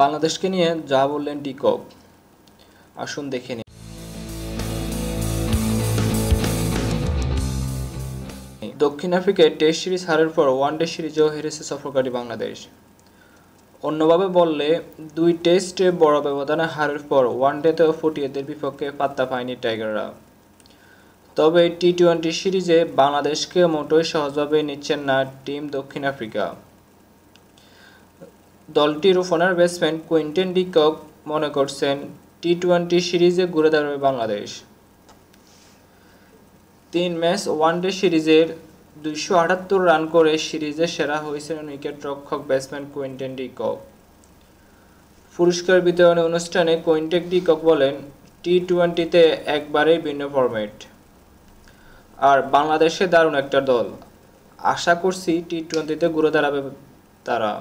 বাংলাদেশকে নিয়ে যা বললেন টিকক আসুন দেখে নিন দক্ষিণ আফ্রিকায় টেস্ট সিরিজ হারের পর ওয়ান ডে সিরিজেও হেরেছে সফরকারী বাংলাদেশ অন্যভাবে বললে দুই টেস্টে বড় ব্যবধানে হারের পর ওয়ান ডেতেও ফুটিয়েদের বিপক্ষে পাত্তা পায়নি টাইগাররা তবে টি টোয়েন্টি সিরিজে বাংলাদেশকে মোটোই সহজভাবে নিচ্ছেন না টিম দক্ষিণ আফ্রিকা দলটির ওপেনার ব্যাটসম্যান কুইন্টেন কক মনে করছেন টি টোয়েন্টি সিরিজে ঘুরে দাঁড়াবে বাংলাদেশ তিন ম্যাচ ওয়ান ডে সিরিজের দুইশো আটাত্তর রান করে সিরিজে সেরা হয়েছিলেন উইকেট রক্ষক ব্যাটসম্যান কুইন্টেন কক পুরস্কার বিতরণী অনুষ্ঠানে কুইন্টেক কক বলেন টি টোয়েন্টিতে একবারেই ভিন্ন ফরম্যাট আর বাংলাদেশে দারুণ একটা দল আশা করছি টি টোয়েন্টিতে ঘুরে দাঁড়াবে তারা